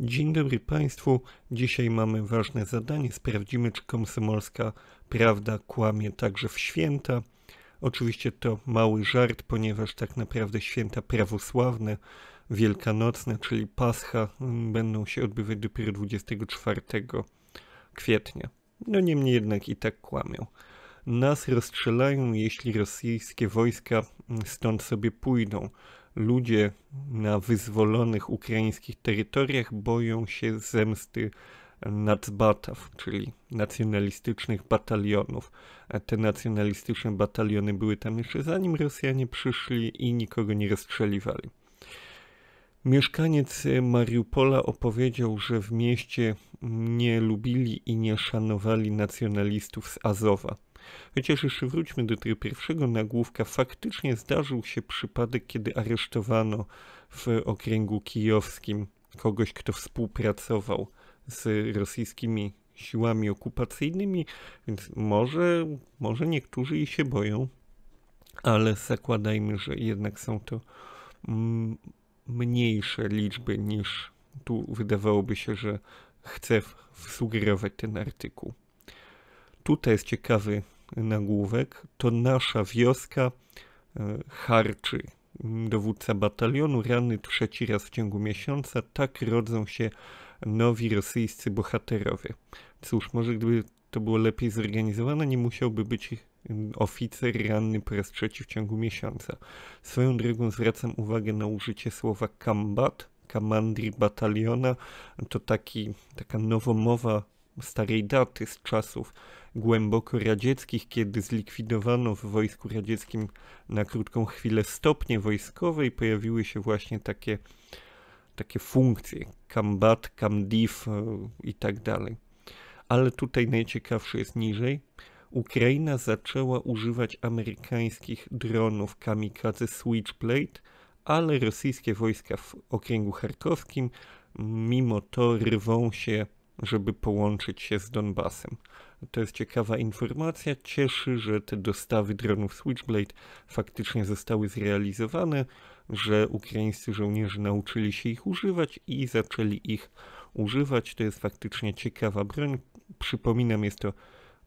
Dzień dobry Państwu. Dzisiaj mamy ważne zadanie. Sprawdzimy, czy komsomolska prawda kłamie także w święta. Oczywiście to mały żart, ponieważ tak naprawdę święta prawosławne, wielkanocne, czyli Pascha, mm, będą się odbywać dopiero 24 kwietnia. No niemniej jednak i tak kłamią. Nas rozstrzelają, jeśli rosyjskie wojska mm, stąd sobie pójdą ludzie na wyzwolonych ukraińskich terytoriach boją się zemsty nacbataw, czyli nacjonalistycznych batalionów. Te nacjonalistyczne bataliony były tam jeszcze zanim Rosjanie przyszli i nikogo nie rozstrzeliwali. Mieszkaniec Mariupola opowiedział, że w mieście nie lubili i nie szanowali nacjonalistów z Azowa. Chociaż jeszcze wróćmy do tego pierwszego nagłówka, faktycznie zdarzył się przypadek, kiedy aresztowano w okręgu kijowskim kogoś, kto współpracował z rosyjskimi siłami okupacyjnymi, więc może, może niektórzy i się boją, ale zakładajmy, że jednak są to mm, mniejsze liczby niż tu wydawałoby się, że chce sugerować ten artykuł. Tutaj jest ciekawy nagłówek, to nasza wioska e, harczy. Dowódca batalionu, rany trzeci raz w ciągu miesiąca, tak rodzą się nowi rosyjscy bohaterowie. Cóż, może gdyby to było lepiej zorganizowane, nie musiałby być oficer ranny po raz trzeci w ciągu miesiąca. Swoją drogą zwracam uwagę na użycie słowa combat, kamandir bataliona, to taki, taka nowomowa starej daty z czasów głęboko radzieckich, kiedy zlikwidowano w wojsku radzieckim na krótką chwilę stopnie wojskowe i pojawiły się właśnie takie, takie funkcje, kambat, kamdiv e, i tak dalej. Ale tutaj najciekawsze jest niżej. Ukraina zaczęła używać amerykańskich dronów kamikadze Switchblade, ale rosyjskie wojska w okręgu charkowskim mimo to rwą się żeby połączyć się z Donbasem. To jest ciekawa informacja. Cieszy, że te dostawy dronów Switchblade faktycznie zostały zrealizowane, że ukraińscy żołnierze nauczyli się ich używać i zaczęli ich używać. To jest faktycznie ciekawa broń. Przypominam, jest to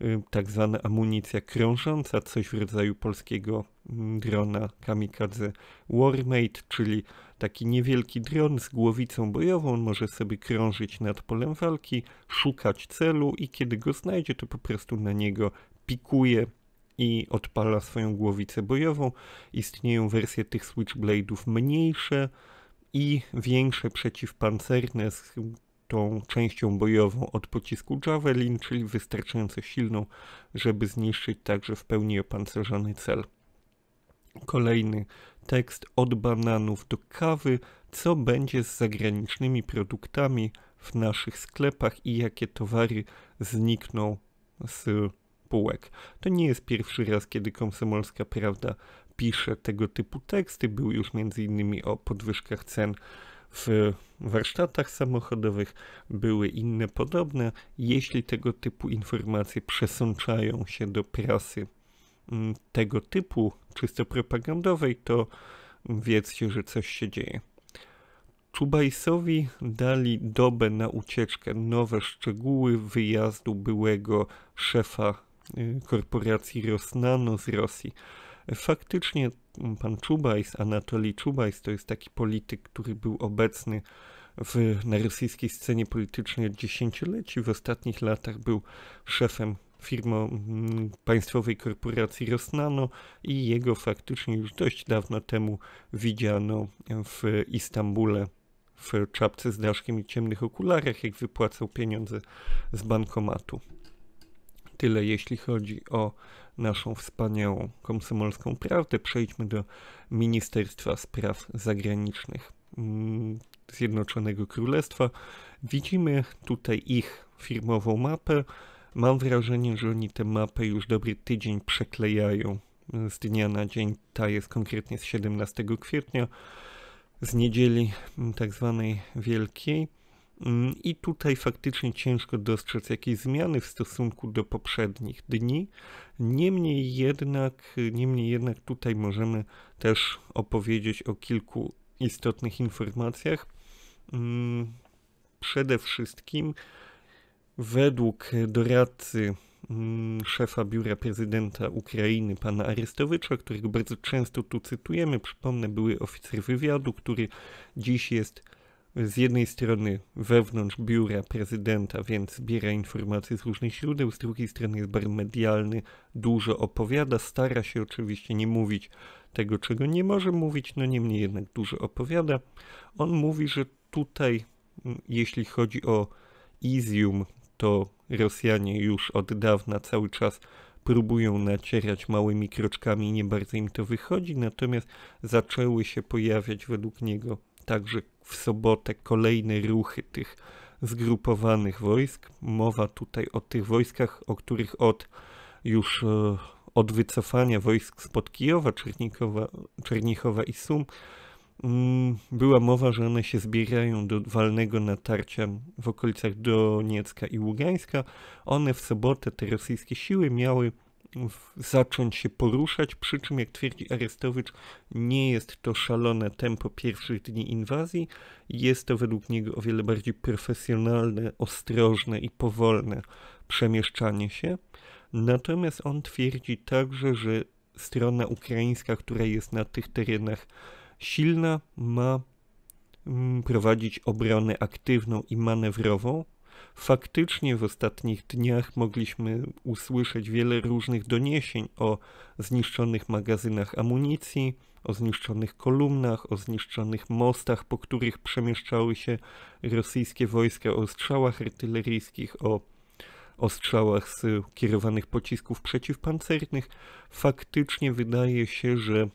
Y, tak zwana amunicja krążąca, coś w rodzaju polskiego mm, drona kamikadze Warmate, czyli taki niewielki dron z głowicą bojową, on może sobie krążyć nad polem walki, szukać celu i kiedy go znajdzie, to po prostu na niego pikuje i odpala swoją głowicę bojową. Istnieją wersje tych Switchblade'ów mniejsze i większe przeciwpancerne z tą częścią bojową od pocisku Javelin, czyli wystarczająco silną, żeby zniszczyć także w pełni opancerzony cel. Kolejny tekst od bananów do kawy, co będzie z zagranicznymi produktami w naszych sklepach i jakie towary znikną z półek. To nie jest pierwszy raz, kiedy komsomolska prawda pisze tego typu teksty. Był już m.in. o podwyżkach cen w warsztatach samochodowych były inne podobne. Jeśli tego typu informacje przesączają się do prasy mm, tego typu, czysto propagandowej, to wiedzcie, że coś się dzieje. Czubajsowi dali dobę na ucieczkę. Nowe szczegóły wyjazdu byłego szefa y, korporacji Rosnano z Rosji. Faktycznie pan Czubajs, Anatolij Czubajs, to jest taki polityk, który był obecny w, na rosyjskiej scenie politycznej od dziesięcioleci. W ostatnich latach był szefem firmy państwowej korporacji Rosnano i jego faktycznie już dość dawno temu widziano w Istambule w czapce z daszkiem i ciemnych okularach, jak wypłacał pieniądze z bankomatu tyle, jeśli chodzi o naszą wspaniałą komsomolską prawdę. Przejdźmy do Ministerstwa Spraw Zagranicznych mm, Zjednoczonego Królestwa. Widzimy tutaj ich firmową mapę. Mam wrażenie, że oni tę mapę już dobry tydzień przeklejają z dnia na dzień. Ta jest konkretnie z 17 kwietnia, z niedzieli mm, tak zwanej Wielkiej. Mm, I tutaj faktycznie ciężko dostrzec jakieś zmiany w stosunku do poprzednich dni. Niemniej jednak, niemniej jednak tutaj możemy też opowiedzieć o kilku istotnych informacjach. Mm, przede wszystkim według doradcy mm, szefa biura prezydenta Ukrainy, pana Arystowicza, którego bardzo często tu cytujemy, przypomnę, były oficer wywiadu, który dziś jest z jednej strony wewnątrz biura prezydenta, więc zbiera informacje z różnych źródeł, z drugiej strony jest bardzo medialny, dużo opowiada, stara się oczywiście nie mówić tego, czego nie może mówić, no niemniej jednak dużo opowiada. On mówi, że tutaj, mm, jeśli chodzi o Izium, to Rosjanie już od dawna cały czas próbują nacierać małymi kroczkami, nie bardzo im to wychodzi, natomiast zaczęły się pojawiać według niego także w sobotę kolejne ruchy tych zgrupowanych wojsk. Mowa tutaj o tych wojskach, o których od już e, od wycofania wojsk spod Kijowa, Czernikowa, Czernichowa i Sum mm, była mowa, że one się zbierają do walnego natarcia w okolicach Doniecka i Ługańska. One w sobotę, te rosyjskie siły, miały zacząć się poruszać, przy czym, jak twierdzi Arestowicz, nie jest to szalone tempo pierwszych dni inwazji, jest to według niego o wiele bardziej profesjonalne, ostrożne i powolne przemieszczanie się. Natomiast on twierdzi także, że strona ukraińska, która jest na tych terenach silna, ma mm, prowadzić obronę aktywną i manewrową, Faktycznie w ostatnich dniach mogliśmy usłyszeć wiele różnych doniesień o zniszczonych magazynach amunicji, o zniszczonych kolumnach, o zniszczonych mostach, po których przemieszczały się rosyjskie wojska, o strzałach artyleryjskich, o ostrzałach strzałach z kierowanych pocisków przeciwpancernych, faktycznie wydaje się, że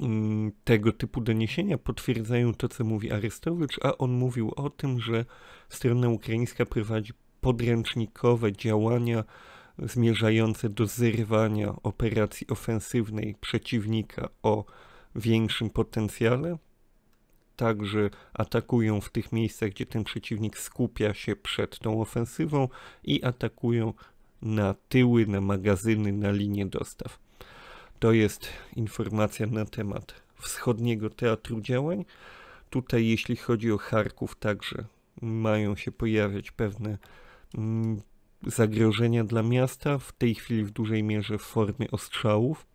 Mm, tego typu doniesienia potwierdzają to, co mówi Arystowicz, a on mówił o tym, że strona ukraińska prowadzi podręcznikowe działania zmierzające do zerwania operacji ofensywnej przeciwnika o większym potencjale. Także atakują w tych miejscach, gdzie ten przeciwnik skupia się przed tą ofensywą i atakują na tyły, na magazyny, na linie dostaw. To jest informacja na temat wschodniego teatru działań. Tutaj, jeśli chodzi o Charków, także mają się pojawiać pewne mm, zagrożenia dla miasta, w tej chwili w dużej mierze w formie ostrzałów.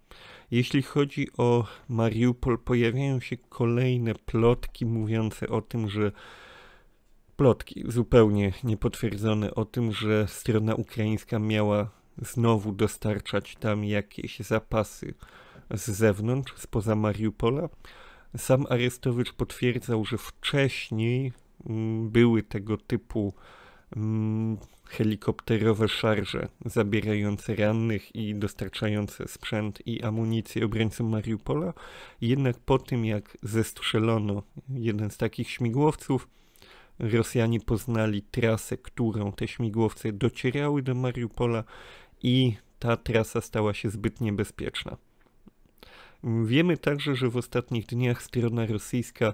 Jeśli chodzi o Mariupol, pojawiają się kolejne plotki mówiące o tym, że plotki zupełnie niepotwierdzone o tym, że strona ukraińska miała znowu dostarczać tam jakieś zapasy z zewnątrz, spoza Mariupola. Sam Arestowicz potwierdzał, że wcześniej mm, były tego typu mm, helikopterowe szarże zabierające rannych i dostarczające sprzęt i amunicję obrońcom Mariupola. Jednak po tym, jak zestrzelono jeden z takich śmigłowców, Rosjanie poznali trasę, którą te śmigłowce docierały do Mariupola i ta trasa stała się zbyt niebezpieczna. Wiemy także, że w ostatnich dniach strona rosyjska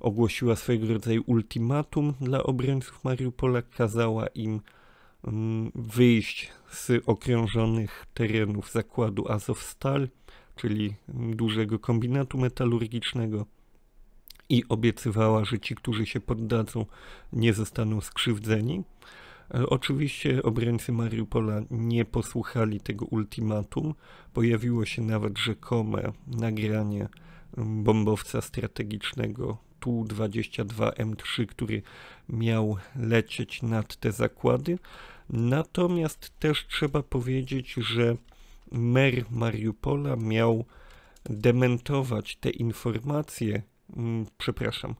ogłosiła swojego rodzaju ultimatum dla obrońców Mariupola, kazała im mm, wyjść z okrążonych terenów zakładu Azovstal, czyli dużego kombinatu metalurgicznego i obiecywała, że ci, którzy się poddadzą, nie zostaną skrzywdzeni. E, oczywiście obrońcy Mariupola nie posłuchali tego ultimatum. Pojawiło się nawet rzekome nagranie bombowca strategicznego Tu-22M3, który miał lecieć nad te zakłady. Natomiast też trzeba powiedzieć, że mer Mariupola miał dementować te informacje, Mm, przepraszam,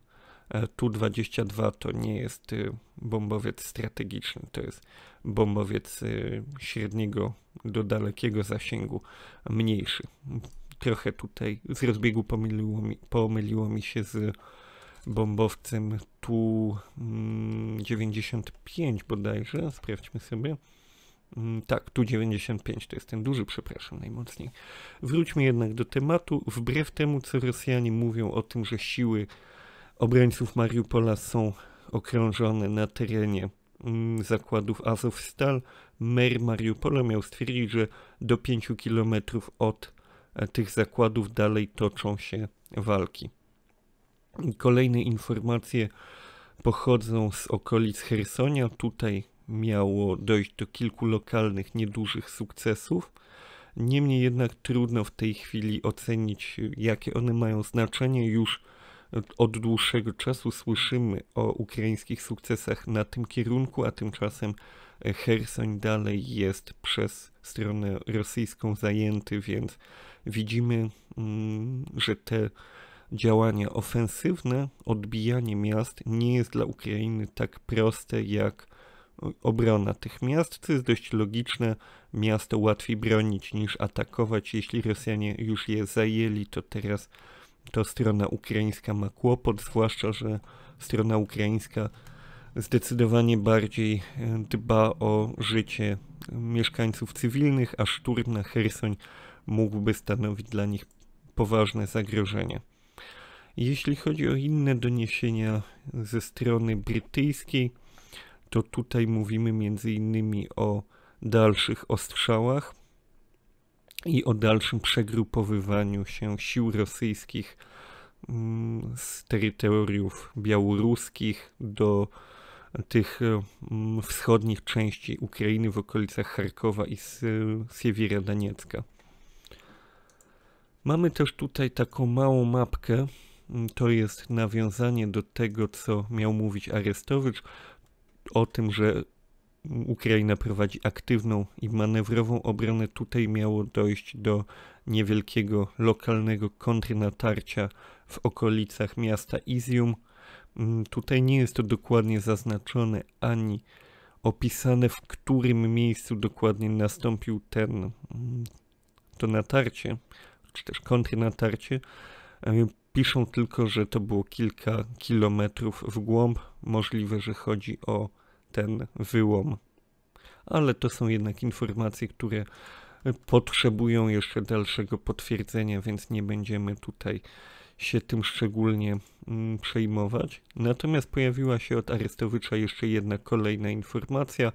e, Tu-22 to nie jest y, bombowiec strategiczny, to jest bombowiec y, średniego do dalekiego zasięgu, mniejszy. Trochę tutaj z rozbiegu pomyliło mi, pomyliło mi się z bombowcem Tu-95 mm, bodajże, sprawdźmy sobie. Mm, tak, tu 95 to jest ten duży, przepraszam najmocniej. Wróćmy jednak do tematu. Wbrew temu, co Rosjanie mówią o tym, że siły obrońców Mariupola są okrążone na terenie mm, zakładów Azowstal, mer Mariupola miał stwierdzić, że do 5 km od e, tych zakładów dalej toczą się walki. Kolejne informacje pochodzą z okolic Hersonia. Tutaj miało dojść do kilku lokalnych, niedużych sukcesów. Niemniej jednak trudno w tej chwili ocenić, jakie one mają znaczenie. Już od dłuższego czasu słyszymy o ukraińskich sukcesach na tym kierunku, a tymczasem Hersoń dalej jest przez stronę rosyjską zajęty, więc widzimy, mm, że te działania ofensywne, odbijanie miast nie jest dla Ukrainy tak proste jak obrona tych miast, co jest dość logiczne. Miasto łatwiej bronić niż atakować. Jeśli Rosjanie już je zajęli, to teraz to strona ukraińska ma kłopot, zwłaszcza, że strona ukraińska zdecydowanie bardziej e, dba o życie e, mieszkańców cywilnych, a szturm na Hersoń mógłby stanowić dla nich poważne zagrożenie. Jeśli chodzi o inne doniesienia ze strony brytyjskiej, to tutaj mówimy między innymi o dalszych ostrzałach i o dalszym przegrupowywaniu się sił rosyjskich mm, z terytoriów białoruskich do tych mm, wschodnich części Ukrainy w okolicach Charkowa i Siewiera Doniecka. Mamy też tutaj taką małą mapkę. To jest nawiązanie do tego, co miał mówić Arestowicz o tym, że Ukraina prowadzi aktywną i manewrową obronę, tutaj miało dojść do niewielkiego lokalnego kontrnatarcia w okolicach miasta Izium. Mm, tutaj nie jest to dokładnie zaznaczone ani opisane, w którym miejscu dokładnie nastąpił ten, mm, to natarcie, czy też kontrnatarcie. E, piszą tylko, że to było kilka kilometrów w głąb. Możliwe, że chodzi o ten wyłom. Ale to są jednak informacje, które potrzebują jeszcze dalszego potwierdzenia, więc nie będziemy tutaj się tym szczególnie mm, przejmować. Natomiast pojawiła się od Arystowicza jeszcze jedna kolejna informacja.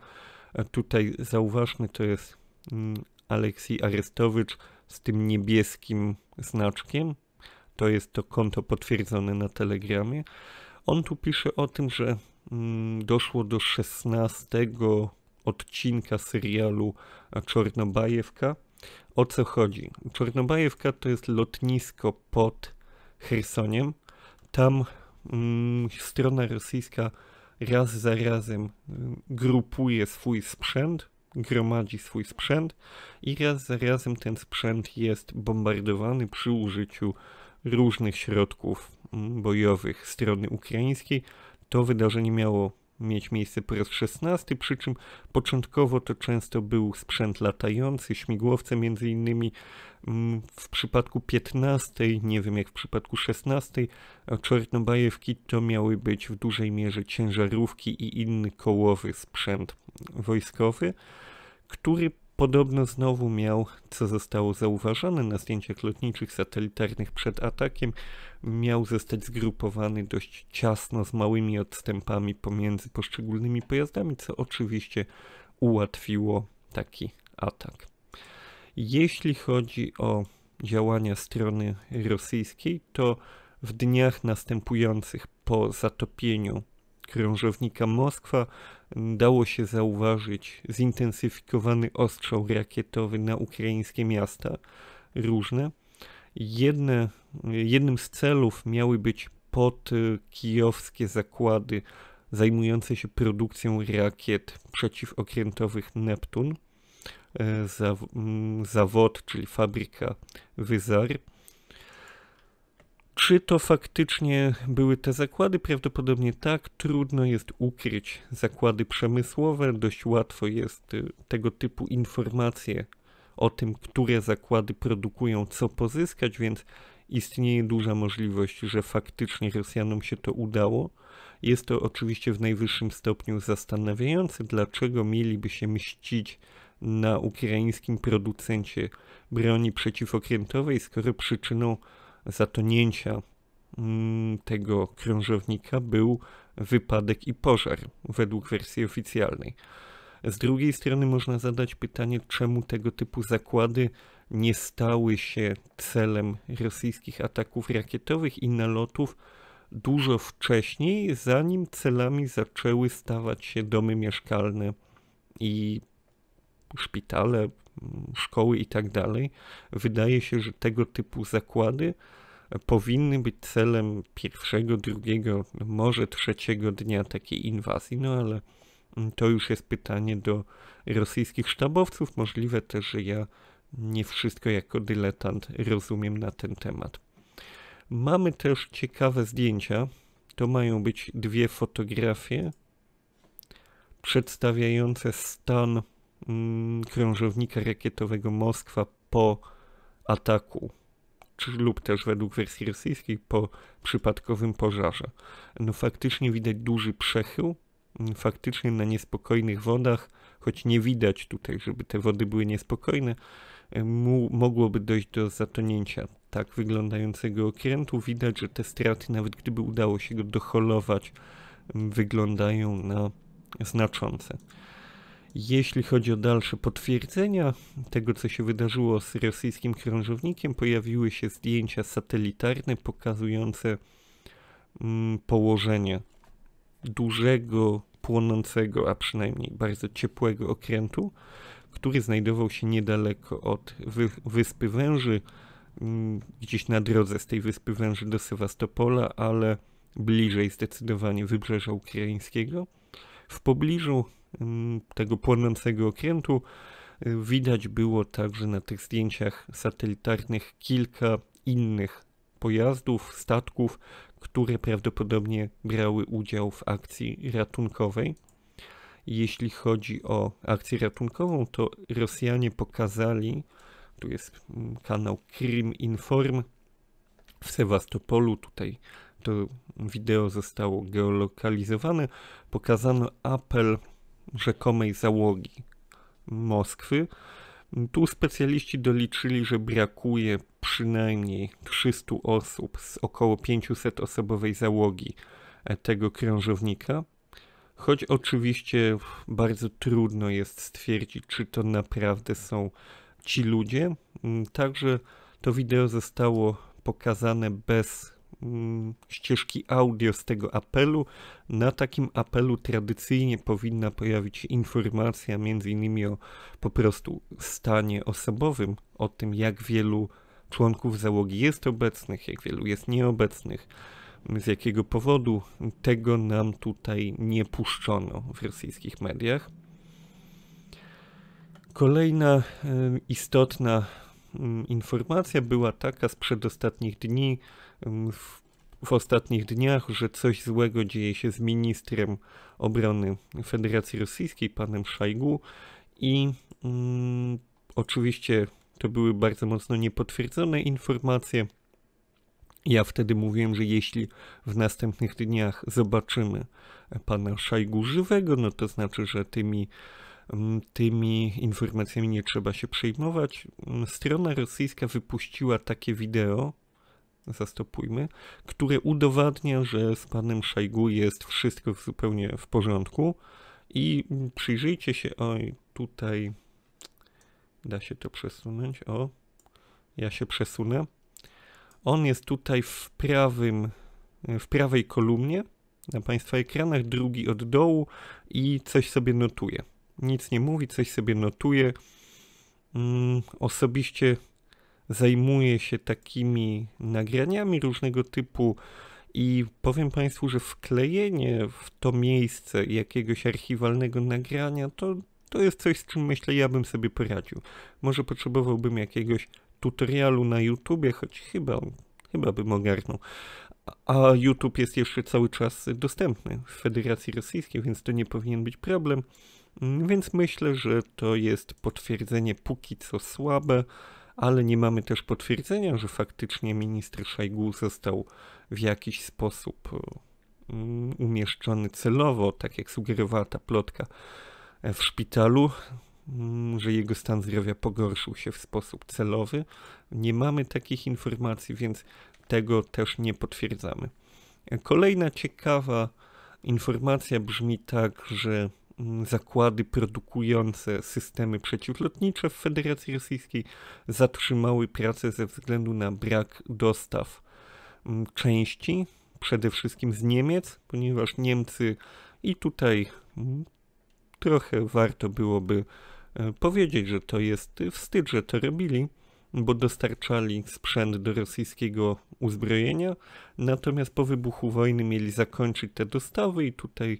E, tutaj zauważmy, to jest mm, Aleksij Arystowicz z tym niebieskim znaczkiem. To jest to konto potwierdzone na Telegramie. On tu pisze o tym, że Mm, doszło do 16 odcinka serialu Czornobajewka. O co chodzi? Czornobajewka to jest lotnisko pod Chersoniem. Tam mm, strona rosyjska raz za razem mm, grupuje swój sprzęt, gromadzi swój sprzęt i raz za razem ten sprzęt jest bombardowany przy użyciu różnych środków bojowych strony ukraińskiej, to wydarzenie miało mieć miejsce po raz szesnasty, przy czym początkowo to często był sprzęt latający, śmigłowce między innymi mm, w przypadku 15, nie wiem jak w przypadku 16, czarnobajewki to miały być w dużej mierze ciężarówki i inny kołowy sprzęt wojskowy, który Podobno znowu miał, co zostało zauważone na zdjęciach lotniczych satelitarnych przed atakiem, miał zostać zgrupowany dość ciasno z małymi odstępami pomiędzy poszczególnymi pojazdami, co oczywiście ułatwiło taki atak. Jeśli chodzi o działania strony rosyjskiej, to w dniach następujących po zatopieniu krążownika Moskwa mm, dało się zauważyć zintensyfikowany ostrzał rakietowy na ukraińskie miasta różne. Jedne, jednym z celów miały być podkijowskie y, zakłady zajmujące się produkcją rakiet przeciwokrętowych Neptun, e, mm, zawod, czyli fabryka Wyzar. Czy to faktycznie były te zakłady? Prawdopodobnie tak. Trudno jest ukryć zakłady przemysłowe. Dość łatwo jest y, tego typu informacje o tym, które zakłady produkują, co pozyskać, więc istnieje duża możliwość, że faktycznie Rosjanom się to udało. Jest to oczywiście w najwyższym stopniu zastanawiające, dlaczego mieliby się mścić na ukraińskim producencie broni przeciwokrętowej, skoro przyczyną zatonięcia mm, tego krążownika był wypadek i pożar, według wersji oficjalnej. Z drugiej strony można zadać pytanie, czemu tego typu zakłady nie stały się celem rosyjskich ataków rakietowych i nalotów dużo wcześniej, zanim celami zaczęły stawać się domy mieszkalne i szpitale, szkoły i tak dalej. Wydaje się, że tego typu zakłady powinny być celem pierwszego, drugiego, może trzeciego dnia takiej inwazji, no ale to już jest pytanie do rosyjskich sztabowców. Możliwe też, że ja nie wszystko jako dyletant rozumiem na ten temat. Mamy też ciekawe zdjęcia. To mają być dwie fotografie przedstawiające stan Mm, krążownika rakietowego Moskwa po ataku, czy, lub też według wersji rosyjskiej po przypadkowym pożarze. No faktycznie widać duży przechył, mm, faktycznie na niespokojnych wodach, choć nie widać tutaj, żeby te wody były niespokojne, mogłoby dojść do zatonięcia tak wyglądającego okrętu. Widać, że te straty, nawet gdyby udało się go doholować, mm, wyglądają na znaczące. Jeśli chodzi o dalsze potwierdzenia tego, co się wydarzyło z rosyjskim krążownikiem, pojawiły się zdjęcia satelitarne pokazujące mm, położenie dużego, płonącego, a przynajmniej bardzo ciepłego okrętu, który znajdował się niedaleko od wy Wyspy Węży, mm, gdzieś na drodze z tej Wyspy Węży do Sewastopola, ale bliżej zdecydowanie wybrzeża ukraińskiego. W pobliżu tego płonącego okrętu. E, widać było także na tych zdjęciach satelitarnych kilka innych pojazdów, statków, które prawdopodobnie brały udział w akcji ratunkowej. Jeśli chodzi o akcję ratunkową, to Rosjanie pokazali, tu jest mm, kanał Krim Inform w Sewastopolu, tutaj to wideo zostało geolokalizowane, pokazano apel rzekomej załogi Moskwy. Tu specjaliści doliczyli, że brakuje przynajmniej 300 osób z około 500-osobowej załogi e, tego krążownika, choć oczywiście bardzo trudno jest stwierdzić, czy to naprawdę są ci ludzie. Także to wideo zostało pokazane bez Mm, ścieżki audio z tego apelu. Na takim apelu tradycyjnie powinna pojawić się informacja między innymi o po prostu stanie osobowym, o tym jak wielu członków załogi jest obecnych, jak wielu jest nieobecnych, z jakiego powodu. Tego nam tutaj nie puszczono w rosyjskich mediach. Kolejna istotna mm, informacja była taka z przedostatnich dni, Mm, w, w ostatnich dniach, że coś złego dzieje się z ministrem obrony Federacji Rosyjskiej, panem Szajgu i mm, oczywiście to były bardzo mocno niepotwierdzone informacje. Ja wtedy mówiłem, że jeśli w następnych dniach zobaczymy pana Szajgu żywego, no to znaczy, że tymi, mm, tymi informacjami nie trzeba się przejmować. Mm, strona rosyjska wypuściła takie wideo, zastopujmy, które udowadnia, że z panem Szajgu jest wszystko zupełnie w porządku. I przyjrzyjcie się, oj, tutaj da się to przesunąć, o, ja się przesunę. On jest tutaj w prawym, w prawej kolumnie na Państwa ekranach, drugi od dołu i coś sobie notuje. Nic nie mówi, coś sobie notuje. Mm, osobiście zajmuje się takimi nagraniami różnego typu i powiem Państwu, że wklejenie w to miejsce jakiegoś archiwalnego nagrania to, to jest coś, z czym myślę, ja bym sobie poradził. Może potrzebowałbym jakiegoś tutorialu na YouTubie, choć chyba, chyba bym ogarnął. A YouTube jest jeszcze cały czas dostępny w Federacji Rosyjskiej, więc to nie powinien być problem. Więc myślę, że to jest potwierdzenie póki co słabe ale nie mamy też potwierdzenia, że faktycznie minister Szajgu został w jakiś sposób e, mm, umieszczony celowo, tak jak sugerowała ta plotka, e, w szpitalu, mm, że jego stan zdrowia pogorszył się w sposób celowy. Nie mamy takich informacji, więc tego też nie potwierdzamy. E, kolejna ciekawa informacja brzmi tak, że Mm, zakłady produkujące systemy przeciwlotnicze w Federacji Rosyjskiej zatrzymały pracę ze względu na brak dostaw mm, części, przede wszystkim z Niemiec, ponieważ Niemcy i tutaj mm, trochę warto byłoby e, powiedzieć, że to jest wstyd, że to robili, bo dostarczali sprzęt do rosyjskiego uzbrojenia, natomiast po wybuchu wojny mieli zakończyć te dostawy i tutaj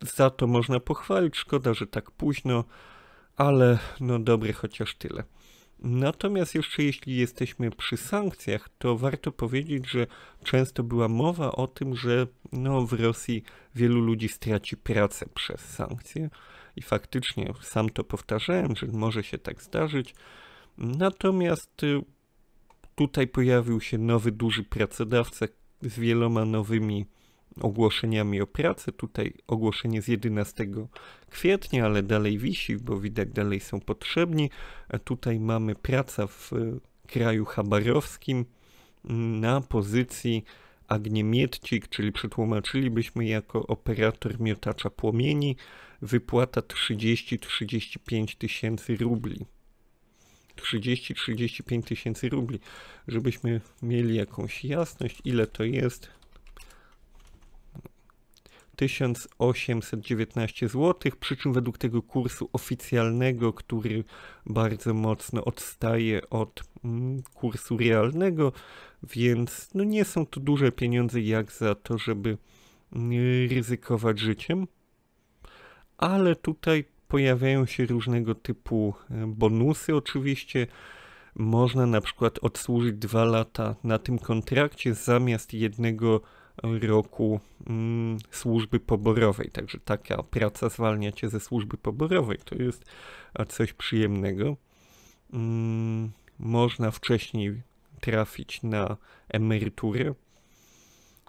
za to można pochwalić. Szkoda, że tak późno, ale no dobre chociaż tyle. Natomiast jeszcze jeśli jesteśmy przy sankcjach, to warto powiedzieć, że często była mowa o tym, że no, w Rosji wielu ludzi straci pracę przez sankcje i faktycznie sam to powtarzałem, że może się tak zdarzyć. Natomiast y, tutaj pojawił się nowy duży pracodawca z wieloma nowymi ogłoszeniami o pracę. Tutaj ogłoszenie z 11 kwietnia, ale dalej wisi, bo widać dalej są potrzebni. E, tutaj mamy praca w e, kraju chabarowskim na pozycji Agniemietcik, czyli przetłumaczylibyśmy jako operator miotacza płomieni, wypłata 30-35 tysięcy rubli. 30-35 tysięcy rubli, żebyśmy mieli jakąś jasność, ile to jest 1819 zł, przy czym według tego kursu oficjalnego, który bardzo mocno odstaje od mm, kursu realnego, więc no nie są to duże pieniądze jak za to, żeby mm, ryzykować życiem. Ale tutaj pojawiają się różnego typu e, bonusy oczywiście. Można na przykład odsłużyć dwa lata na tym kontrakcie zamiast jednego roku mm, służby poborowej. Także taka praca zwalnia cię ze służby poborowej. To jest coś przyjemnego. Mm, można wcześniej trafić na emeryturę.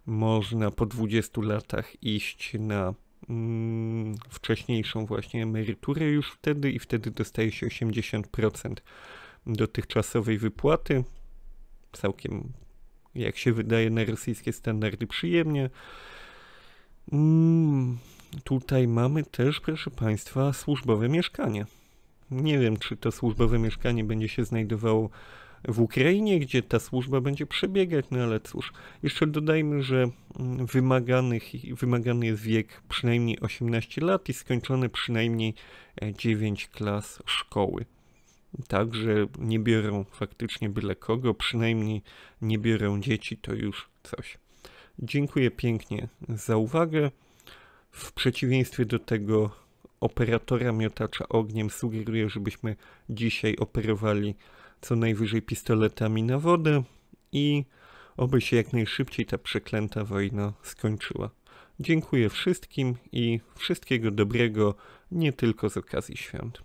Można po 20 latach iść na mm, wcześniejszą właśnie emeryturę już wtedy i wtedy dostaje się 80% dotychczasowej wypłaty. Całkiem jak się wydaje, na rosyjskie standardy przyjemnie. Mm, tutaj mamy też, proszę Państwa, służbowe mieszkanie. Nie wiem, czy to służbowe mieszkanie będzie się znajdowało w Ukrainie, gdzie ta służba będzie przebiegać, no ale cóż, jeszcze dodajmy, że mm, wymaganych, wymagany jest wiek przynajmniej 18 lat i skończone przynajmniej 9 e, klas szkoły. Także nie biorą faktycznie byle kogo, przynajmniej nie biorą dzieci, to już coś. Dziękuję pięknie za uwagę. W przeciwieństwie do tego operatora miotacza ogniem sugeruję, żebyśmy dzisiaj operowali co najwyżej pistoletami na wodę i oby się jak najszybciej ta przeklęta wojna skończyła. Dziękuję wszystkim i wszystkiego dobrego, nie tylko z okazji świąt.